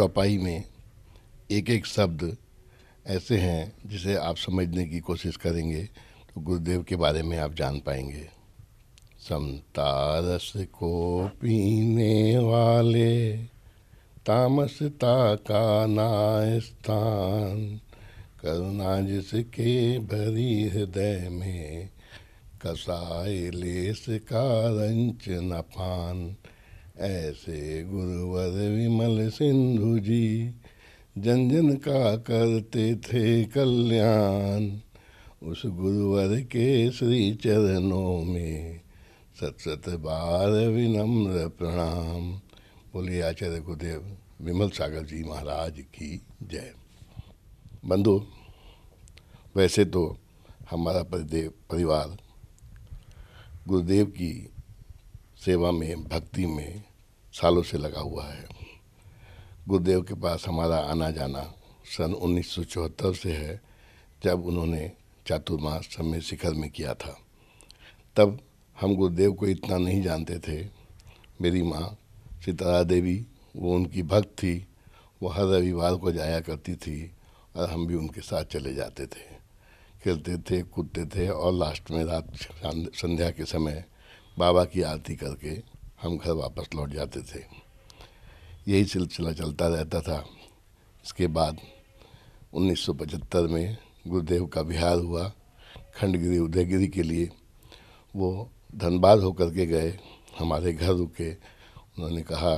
चौपाई में एक एक शब्द ऐसे हैं जिसे आप समझने की कोशिश करेंगे तो गुरुदेव के बारे में आप जान पाएंगे समता रस को पीने वाले तामसता का ना स्थान करुणा जिसके भरी हृदय में कसाय लेस का रंच न पान ऐसे गुरुवर विमल सिंधु जी जन जन का करते थे कल्याण उस गुरुवर के श्री चरणों में सत सत बार विनम्र प्रणाम बोले आचार्य गुरुदेव विमल सागर जी महाराज की जय बंधु वैसे तो हमारा परिदेव परिवार गुरुदेव की सेवा में भक्ति में सालों से लगा हुआ है गुरुदेव के पास हमारा आना जाना सन 1974 से है जब उन्होंने चातुर्मास समय शिखर में किया था तब हम गुरुदेव को इतना नहीं जानते थे मेरी माँ सितारा देवी वो उनकी भक्त थी वो हर रविवार को जाया करती थी और हम भी उनके साथ चले जाते थे खेलते थे कूदते थे और लास्ट में रात संध्या के समय बाबा की आरती करके हम घर वापस लौट जाते थे यही सिलसिला चलता रहता था इसके बाद 1975 में गुरुदेव का बिहार हुआ खंडगिरी उदयगिरी के लिए वो धनबाद होकर के गए हमारे घर रुके उन्होंने कहा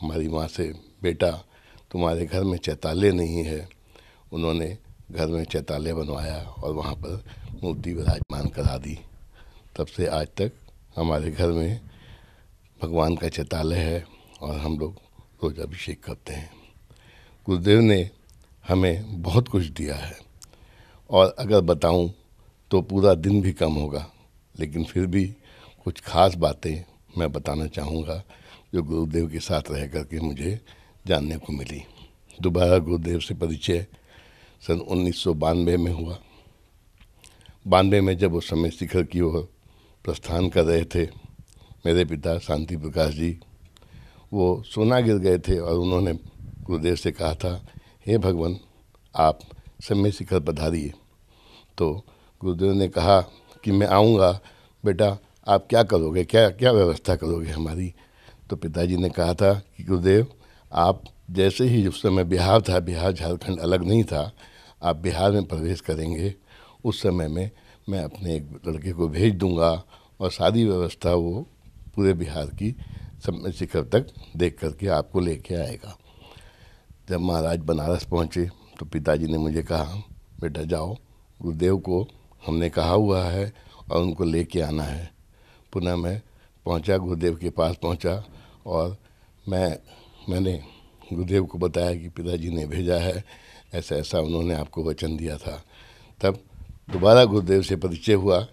हमारी माँ से बेटा तुम्हारे घर में चैताले नहीं है उन्होंने घर में चैताले बनवाया और वहाँ पर मूर्ति विराजमान करा दी तब से आज तक हमारे घर में भगवान का चैतालय है और हम लोग को अभिषेक करते हैं गुरुदेव ने हमें बहुत कुछ दिया है और अगर बताऊं तो पूरा दिन भी कम होगा लेकिन फिर भी कुछ खास बातें मैं बताना चाहूँगा जो गुरुदेव के साथ रह कर के मुझे जानने को मिली दोबारा गुरुदेव से परिचय सन उन्नीस में हुआ बानवे में जब उस समय शिखर की ओर प्रस्थान कर रहे थे मेरे पिता शांति प्रकाश जी वो सोना गिर गए थे और उन्होंने गुरुदेव से कहा था हे भगवान आप सब में शिखर पधारिए तो गुरुदेव ने कहा कि मैं आऊँगा बेटा आप क्या करोगे क्या क्या व्यवस्था करोगे हमारी तो पिताजी ने कहा था कि गुरुदेव आप जैसे ही उस समय बिहार था बिहार झारखंड अलग नहीं था आप बिहार में प्रवेश करेंगे उस समय में मैं अपने एक लड़के को भेज दूंगा और सारी व्यवस्था वो पूरे बिहार की समय शिखर तक देख करके आपको लेके आएगा जब महाराज बनारस पहुँचे तो पिताजी ने मुझे कहा बेटा जाओ गुरुदेव को हमने कहा हुआ है और उनको लेके आना है पुनः मैं पहुंचा गुरुदेव के पास पहुंचा और मैं मैंने गुरुदेव को बताया कि पिताजी ने भेजा है ऐसा ऐसा उन्होंने आपको वचन दिया था तब दोबारा गुरुदेव से परिचय हुआ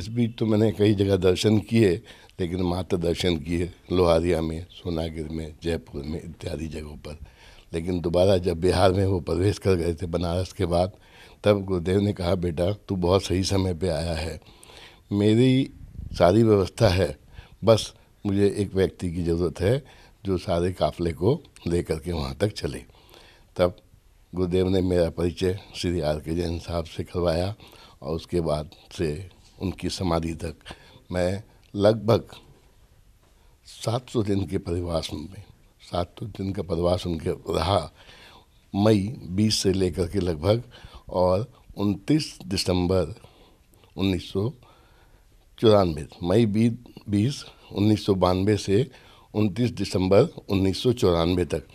इस बीच तो मैंने कई जगह दर्शन किए लेकिन मात्र दर्शन किए लोहारिया में सोनागिर में जयपुर में इत्यादि जगहों पर लेकिन दोबारा जब बिहार में वो प्रवेश कर गए थे बनारस के बाद तब गुरुदेव ने कहा बेटा तू बहुत सही समय पे आया है मेरी सारी व्यवस्था है बस मुझे एक व्यक्ति की ज़रूरत है जो सारे काफ़ले को लेकर के वहाँ तक चले तब गुरुदेव ने मेरा परिचय श्री आर के जैन साहब से करवाया और उसके बाद से उनकी समाधि तक मैं लगभग सात सौ दिन के परिवास में सात सौ दिन का परिवास उनके रहा मई बीस से लेकर के लगभग और उनतीस दिसंबर उन्नीस सौ चौरानवे मई बीस उन्नीस सौ बानवे से उनतीस दिसंबर उन्नीस सौ चौरानवे तक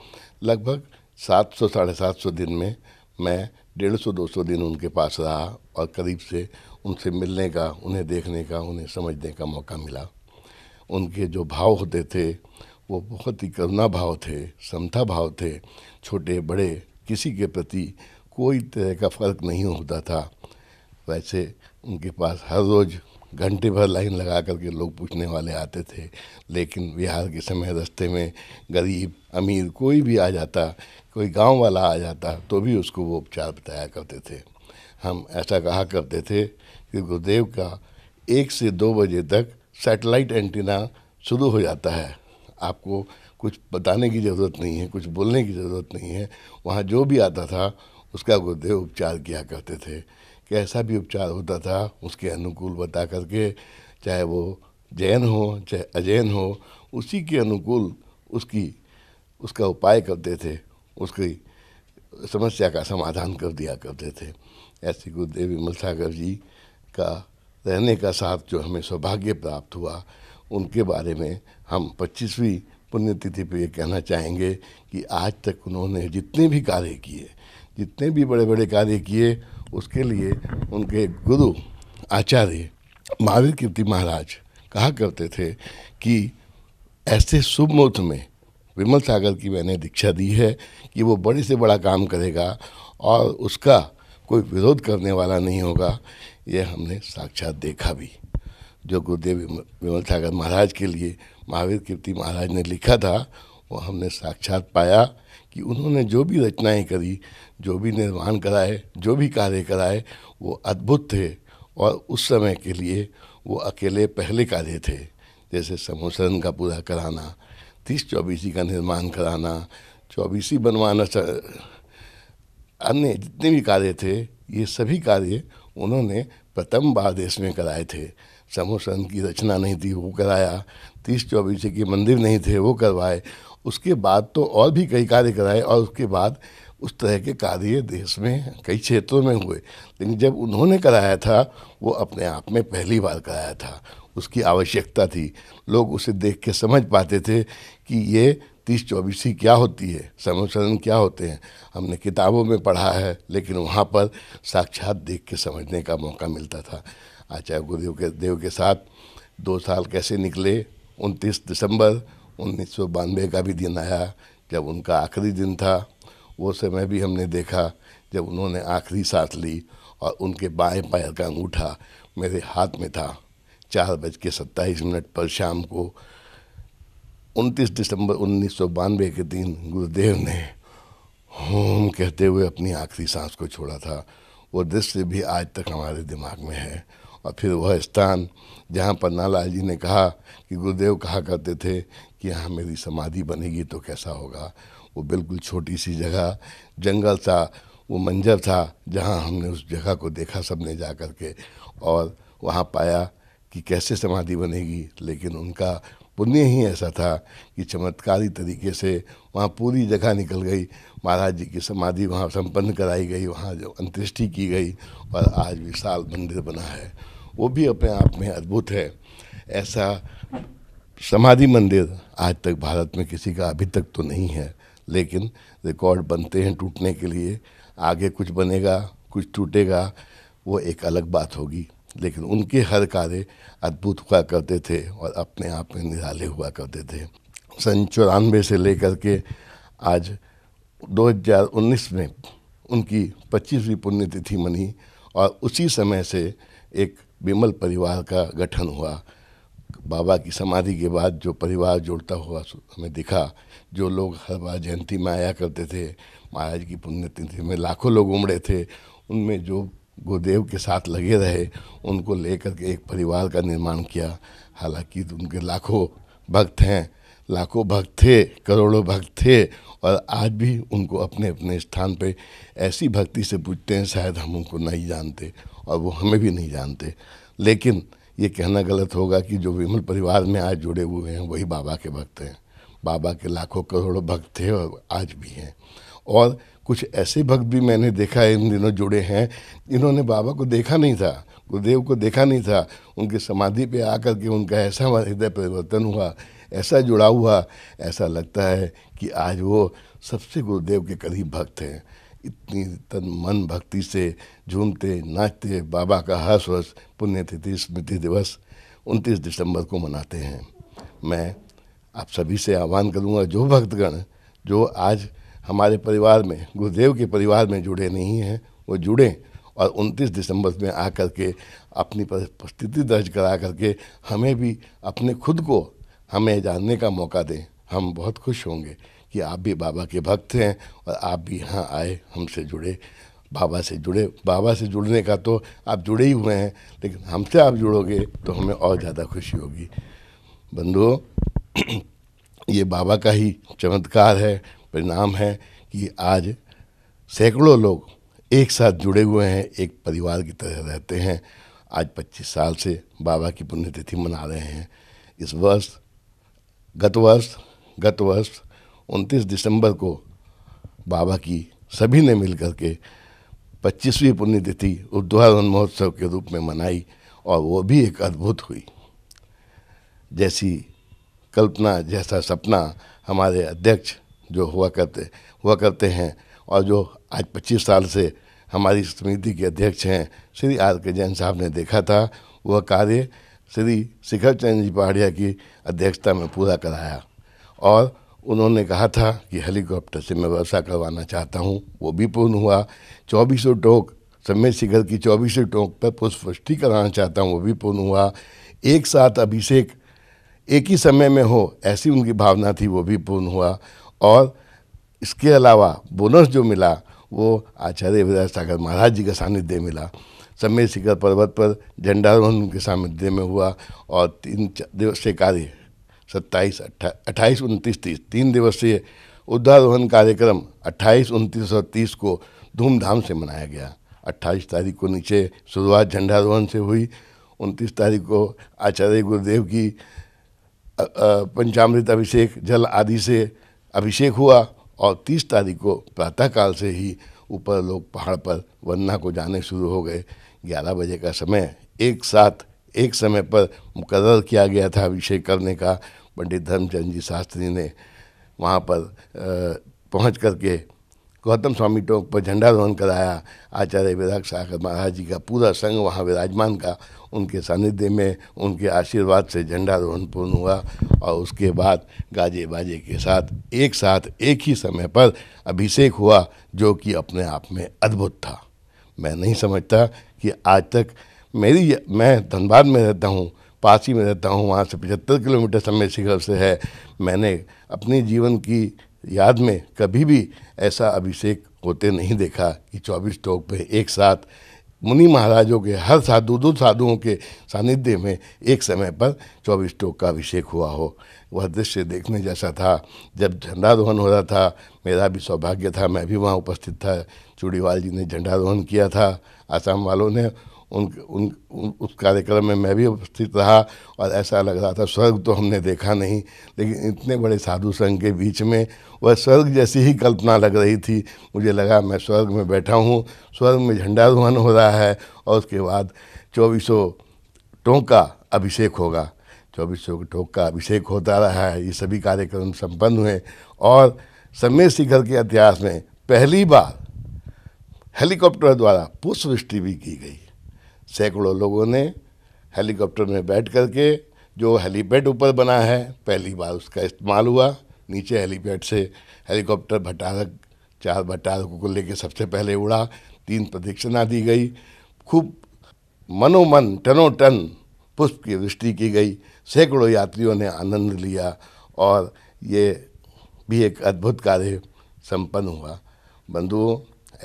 लगभग सात सौ साढ़े सात सौ दिन में मैं डेढ़ सौ दो सौ दिन उनके पास रहा और करीब से उनसे मिलने का उन्हें देखने का उन्हें समझने का मौका मिला उनके जो भाव होते थे वो बहुत ही करुणा भाव थे समता भाव थे छोटे बड़े किसी के प्रति कोई तरह का फ़र्क नहीं होता था वैसे उनके पास हर रोज़ घंटे भर लाइन लगा करके लोग पूछने वाले आते थे लेकिन बिहार के समय रास्ते में गरीब अमीर कोई भी आ जाता कोई गांव वाला आ जाता तो भी उसको वो उपचार बताया करते थे हम ऐसा कहा करते थे कि गुरुदेव का एक से दो बजे तक सैटेलाइट एंटीना शुरू हो जाता है आपको कुछ बताने की ज़रूरत नहीं है कुछ बोलने की ज़रूरत नहीं है वहाँ जो भी आता था उसका गुरुदेव उपचार किया करते थे कैसा भी उपचार होता था उसके अनुकूल बता करके चाहे वो जैन हो चाहे अजैन हो उसी के अनुकूल उसकी उसका उपाय करते थे उसकी समस्या का समाधान कर दिया करते थे ऐसे गुरुदेव विमल सागर जी का रहने का साथ जो हमें सौभाग्य प्राप्त हुआ उनके बारे में हम पच्चीसवीं पुण्यतिथि पर ये कहना चाहेंगे कि आज तक उन्होंने जितने भी कार्य किए जितने भी बड़े बड़े कार्य किए उसके लिए उनके गुरु आचार्य महावीर कीर्ति महाराज कहा करते थे कि ऐसे शुभ मुहूर्त में विमल सागर की मैंने दीक्षा दी है कि वो बड़े से बड़ा काम करेगा और उसका कोई विरोध करने वाला नहीं होगा ये हमने साक्षात देखा भी जो गुरुदेव विमल सागर महाराज के लिए महावीर कीर्ति महाराज ने लिखा था वो हमने साक्षात पाया कि उन्होंने जो भी रचनाएं करी जो भी निर्माण कराए जो भी कार्य कराए वो अद्भुत थे और उस समय के लिए वो अकेले पहले कार्य थे जैसे समोसरण का पूरा कराना तीस चौबीसी का निर्माण कराना चौबीसी बनवाना अन्य जितने भी कार्य थे ये सभी कार्य उन्होंने प्रथम बार देश में कराए थे समूह संघ की रचना नहीं थी वो कराया तीस चौबीसी के मंदिर नहीं थे वो करवाए उसके बाद तो और भी कई कार्य कराए और उसके बाद उस तरह के कार्य देश में कई क्षेत्रों में हुए लेकिन जब उन्होंने कराया था वो अपने आप में पहली बार कराया था उसकी आवश्यकता थी लोग उसे देख के समझ पाते थे कि ये तीस चौबीसी क्या होती है समसदन क्या होते हैं हमने किताबों में पढ़ा है लेकिन वहाँ पर साक्षात देख के समझने का मौका मिलता था आचार्य गुरुदेव के देव के साथ दो साल कैसे निकले उनतीस दिसंबर उन्नीस सौ का भी दिन आया जब उनका आखिरी दिन था वो समय भी हमने देखा जब उन्होंने आखिरी सांस ली और उनके बाएं पैर का अंगूठा मेरे हाथ में था चार बज के सत्ताईस मिनट पर शाम को 29 दिसंबर उन्नीस के दिन गुरुदेव ने होम कहते हुए अपनी आखिरी सांस को छोड़ा था वो दृश्य भी आज तक हमारे दिमाग में है और फिर वह स्थान जहाँ पर लाल जी ने कहा कि गुरुदेव कहा करते थे कि यहाँ मेरी समाधि बनेगी तो कैसा होगा वो बिल्कुल छोटी सी जगह जंगल था वो मंजर था जहाँ हमने उस जगह को देखा सबने जा कर के और वहाँ पाया कि कैसे समाधि बनेगी लेकिन उनका पुण्य ही ऐसा था कि चमत्कारी तरीके से वहाँ पूरी जगह निकल गई महाराज जी की समाधि वहाँ संपन्न कराई गई वहाँ जो अंत्येष्टि की गई और आज विशाल मंदिर बना है वो भी अपने आप में अद्भुत है ऐसा समाधि मंदिर आज तक भारत में किसी का अभी तक तो नहीं है लेकिन रिकॉर्ड बनते हैं टूटने के लिए आगे कुछ बनेगा कुछ टूटेगा वो एक अलग बात होगी लेकिन उनके हर कार्य अद्भुत हुआ करते थे और अपने आप में निराले हुआ करते थे सन चौरानवे से लेकर के आज 2019 में उनकी पच्चीसवीं पुण्यतिथि मनी और उसी समय से एक विमल परिवार का गठन हुआ बाबा की समाधि के बाद जो परिवार जोड़ता हुआ हमें दिखा जो लोग हर बार जयंती में आया करते थे महाराज की पुण्यतिथि में लाखों लोग उमड़े थे उनमें जो गुरुदेव के साथ लगे रहे उनको लेकर के एक परिवार का निर्माण किया हालांकि तो उनके लाखों भक्त हैं लाखों भक्त थे करोड़ों भक्त थे और आज भी उनको अपने अपने स्थान पे ऐसी भक्ति से पूछते हैं शायद हम उनको नहीं जानते और वो हमें भी नहीं जानते लेकिन ये कहना गलत होगा कि जो विमल परिवार में आज जुड़े हुए हैं वही बाबा के भक्त हैं बाबा के लाखों करोड़ों भक्त थे और आज भी हैं और कुछ ऐसे भक्त भी मैंने देखा है इन दिनों जुड़े हैं इन्होंने बाबा को देखा नहीं था गुरुदेव को देखा नहीं था उनकी समाधि पे आकर के उनका ऐसा हृदय परिवर्तन हुआ ऐसा जुड़ा हुआ ऐसा लगता है कि आज वो सबसे गुरुदेव के करीब भक्त हैं इतनी तन मन भक्ति से झूमते नाचते बाबा का हर्ष वर्ष पुण्यतिथि स्मृति दिवस उनतीस दिसंबर को मनाते हैं मैं आप सभी से आह्वान करूंगा जो भक्तगण जो आज हमारे परिवार में गुरुदेव के परिवार में जुड़े नहीं हैं वो जुड़ें और 29 दिसंबर में आकर के अपनी परिस्थिति दर्ज करा करके हमें भी अपने खुद को हमें जानने का मौका दें हम बहुत खुश होंगे कि आप भी बाबा के भक्त हैं और आप भी यहाँ आए हमसे जुड़े बाबा से जुड़े बाबा से जुड़ने का तो आप जुड़े ही हुए हैं लेकिन हमसे आप जुड़ोगे तो हमें और ज़्यादा खुशी होगी बंधुओं ये बाबा का ही चमत्कार है परिणाम है कि आज सैकड़ों लोग एक साथ जुड़े हुए हैं एक परिवार की तरह रहते हैं आज 25 साल से बाबा की पुण्यतिथि मना रहे हैं इस वर्ष गत वर्ष गत वर्ष उनतीस दिसंबर को बाबा की सभी ने मिलकर के पच्चीसवीं पुण्यतिथि उद्वारण महोत्सव के रूप में मनाई और वो भी एक अद्भुत हुई जैसी कल्पना जैसा सपना हमारे अध्यक्ष जो हुआ करते हुआ करते हैं और जो आज 25 साल से हमारी समिति के अध्यक्ष हैं श्री आर के जैन साहब ने देखा था वह कार्य श्री शिखर चंद जी पहाड़िया की अध्यक्षता में पूरा कराया और उन्होंने कहा था कि हेलीकॉप्टर से मैं व्यवसाय करवाना चाहता हूँ वो भी पूर्ण हुआ चौबीसों टोक समय शिखर की चौबीसों टोंक पर पुष्पृष्टि कराना चाहता हूँ वो भी पूर्ण हुआ एक साथ अभिषेक एक ही समय में हो ऐसी उनकी भावना थी वो भी पूर्ण हुआ और इसके अलावा बोनस जो मिला वो आचार्य विराज सागर महाराज जी का सानिध्य मिला समय शिखर पर्वत पर झंडारोहण उनके सानिध्य में हुआ और तीन दिवसीय कार्य सत्ताईस अट्ठाईस उनतीस तीस तीन दिवसीय उद्धारोहण कार्यक्रम अट्ठाईस उनतीस और तीस को धूमधाम से मनाया गया अट्ठाईस तारीख को नीचे शुरुआत झंडारोहण से हुई उनतीस तारीख को आचार्य गुरुदेव की पंचामृत अभिषेक जल आदि से अभिषेक हुआ और तीस तारीख को प्रातःकाल से ही ऊपर लोग पहाड़ पर वन्ना को जाने शुरू हो गए ग्यारह बजे का समय एक साथ एक समय पर मुकर्र किया गया था अभिषेक करने का पंडित धर्मचंद जी शास्त्री ने वहाँ पर पहुँच करके गौतम स्वामी टोक पर झंडा धोन कराया आचार्य विराग सागर महाराज जी का पूरा संघ वहाँ विराजमान का उनके सानिध्य में उनके आशीर्वाद से झंडा रोहन पूर्ण हुआ और उसके बाद गाजे बाजे के साथ एक साथ एक ही समय पर अभिषेक हुआ जो कि अपने आप में अद्भुत था मैं नहीं समझता कि आज तक मेरी मैं धनबाद में रहता हूँ पासी में रहता हूँ वहाँ से पचहत्तर किलोमीटर समय शिखर से है मैंने अपने जीवन की याद में कभी भी ऐसा अभिषेक होते नहीं देखा कि चौबीस टोक पे एक साथ मुनि महाराजों के हर साधु दो साधुओं के सानिध्य में एक समय पर चौबीस टोक का अभिषेक हुआ हो वह दृश्य देखने जैसा था जब झंडारोहण हो रहा था मेरा भी सौभाग्य था मैं भी वहाँ उपस्थित था चूड़ीवाल जी ने झंडारोहण किया था आसाम वालों ने उन उन, उन उस कार्यक्रम में मैं भी उपस्थित रहा और ऐसा लग रहा था स्वर्ग तो हमने देखा नहीं लेकिन इतने बड़े साधु संघ के बीच में वह स्वर्ग जैसी ही कल्पना लग रही थी मुझे लगा मैं स्वर्ग में बैठा हूँ स्वर्ग में झंडारोहण हो रहा है और उसके बाद चौबीसों टोंका का अभिषेक होगा चौबीसों के का अभिषेक होता रहा है ये सभी कार्यक्रम संपन्न हुए और समय शिखर के इतिहास में पहली बार हेलीकॉप्टर द्वारा पुष्पवृष्टि भी की गई सैकड़ों लोगों ने हेलीकॉप्टर में बैठ करके जो हेलीपैड ऊपर बना है पहली बार उसका इस्तेमाल हुआ नीचे हेलीपैड से हेलीकॉप्टर भटारक चार भटारकों को लेकर सबसे पहले उड़ा तीन प्रदक्षिणा दी गई खूब मनोमन टनो टन पुष्प की वृष्टि की गई सैकड़ों यात्रियों ने आनंद लिया और ये भी एक अद्भुत कार्य संपन्न हुआ बंधुओं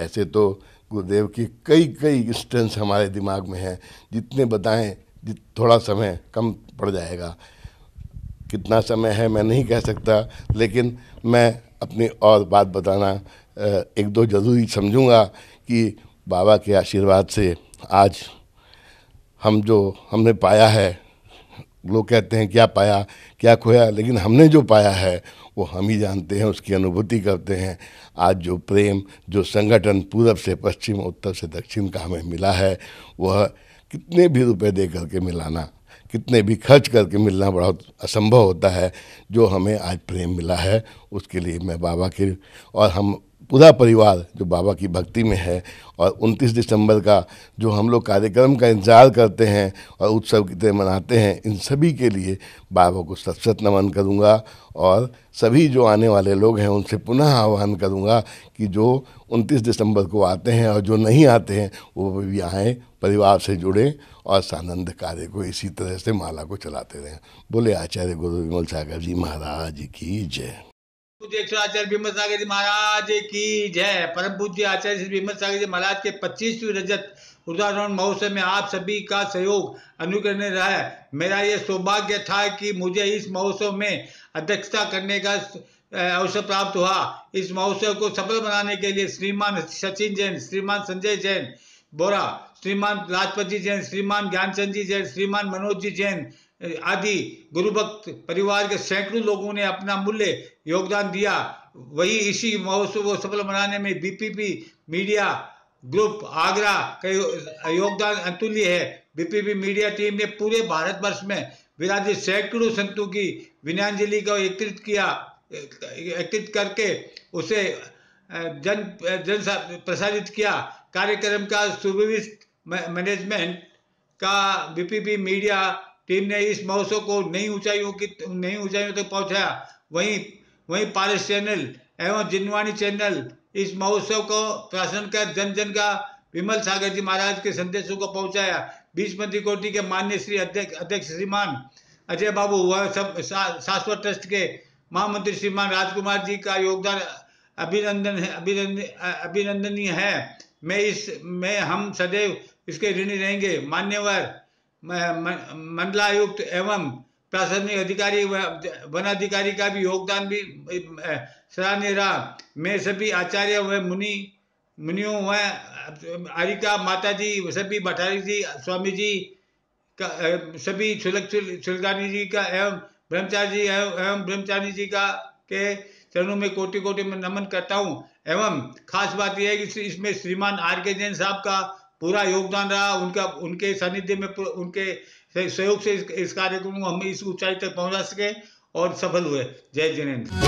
ऐसे तो गुरुदेव की कई कई स्टेंस हमारे दिमाग में हैं जितने बताएं जित थोड़ा समय कम पड़ जाएगा कितना समय है मैं नहीं कह सकता लेकिन मैं अपनी और बात बताना एक दो जरूरी समझूंगा कि बाबा के आशीर्वाद से आज हम जो हमने पाया है लोग कहते हैं क्या पाया क्या खोया लेकिन हमने जो पाया है वो हम ही जानते हैं उसकी अनुभूति करते हैं आज जो प्रेम जो संगठन पूरब से पश्चिम उत्तर से दक्षिण का हमें मिला है वह कितने भी रुपए दे करके मिलाना कितने भी खर्च करके मिलना बहुत असंभव होता है जो हमें आज प्रेम मिला है उसके लिए मैं बाबा के और हम पूरा परिवार जो बाबा की भक्ति में है और 29 दिसंबर का जो हम लोग कार्यक्रम का इंतजार करते हैं और उत्सव की तरह मनाते हैं इन सभी के लिए बाबा को सत सत नमन करूँगा और सभी जो आने वाले लोग हैं उनसे पुनः आह्वान करूँगा कि जो 29 दिसंबर को आते हैं और जो नहीं आते हैं वो भी आएँ परिवार से जुड़ें और सानंद कार्य को इसी तरह से माला को चलाते रहें बोले आचार्य गुरु विमल सागर जी महाराज की जय आचार्य भीमल सागर जी महाराज की जय परम पूज्य आचार्य श्री भीमल सागर जी महाराज के पच्चीसवीं रजत उदाहरण महोत्सव में आप सभी का सहयोग अनुकरण रहा है मेरा यह सौभाग्य था कि मुझे इस महोत्सव में अध्यक्षता करने का अवसर प्राप्त हुआ इस महोत्सव को सफल बनाने के लिए श्रीमान सचिन जैन श्रीमान संजय जैन बोरा श्रीमान लाजपत जी जैन श्रीमान ज्ञानचंद जी जैन श्रीमान मनोज जी जैन आदि गुरुभक्त परिवार के सैकड़ों लोगों ने अपना मूल्य योगदान दिया वही इसी महोत्सव को सफल बनाने में बीपीपी मीडिया ग्रुप आगरा का योगदान अतुल्य है बीपीपी मीडिया टीम ने पूरे भारतवर्ष में विराजित सैकड़ों संतों की विनाजलि को एकत्रित किया एकत्रित करके उसे जन जन प्रसारित किया कार्यक्रम का सुव्यवस्थित मैनेजमेंट का बीपीपी मीडिया टीम ने इस महोत्सव को नई ऊंचाइयों की नई ऊंचाइयों तक पहुंचाया वहीं वहीं पारस चैनल एवं जिनवाणी चैनल इस महोत्सव को प्रशासन का जन जन का विमल सागर जी महाराज के संदेशों को पहुंचाया बीस मंत्री कोटि के माननीय श्री अध्यक्ष अध्यक्ष श्रीमान अजय बाबू व सब शाश्वत ट्रस्ट के महामंत्री श्रीमान राजकुमार जी का योगदान अभिनंदन है अभिनंदन अभिनंदनीय है मैं इस मैं हम सदैव इसके ऋणी रहेंगे मान्यवर मंडलायुक्त एवं प्रशासनिक अधिकारी वन अधिकारी का भी योगदान भी सराहनीय रहा मैं सभी आचार्य व मुनि मुनियों व आरिका माता जी सभी भटारी जी स्वामी जी का सभी छुलक छुलकानी जी का एवं ब्रह्मचारी जी एवं ब्रह्मचारी जी का के चरणों में कोटि कोटि में नमन करता हूँ एवं खास बात यह है कि इसमें श्रीमान आर के जैन साहब का पूरा योगदान रहा उनका उनके सानिध्य में उनके सहयोग से इस, कार्यक्रम को हम इस ऊंचाई तक पहुंचा सके और सफल हुए जय जिनेन्द्र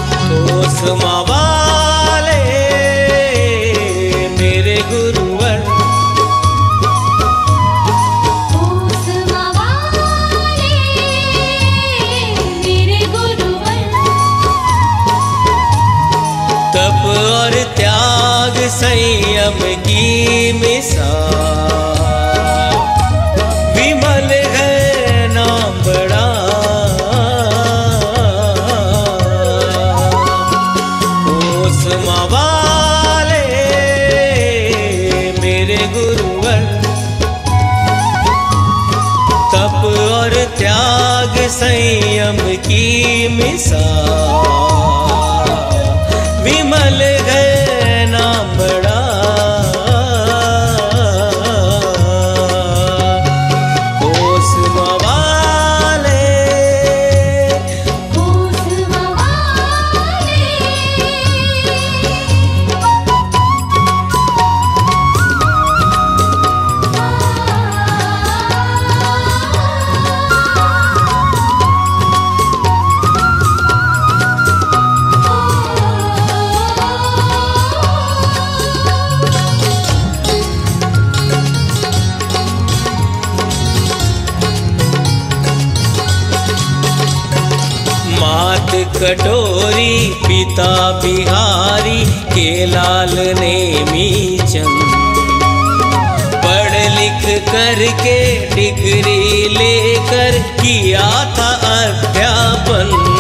करके डिग्री लेकर किया था अध्यापन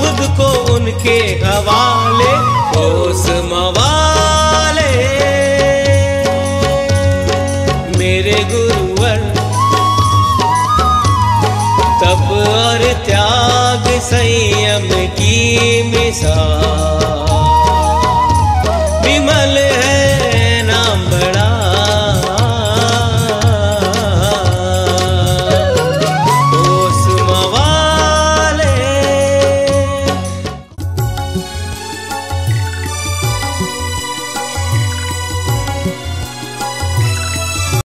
खुद को उनके हवाले ओस मवाले मेरे गुरुवर तब और त्याग संयम की मिसाल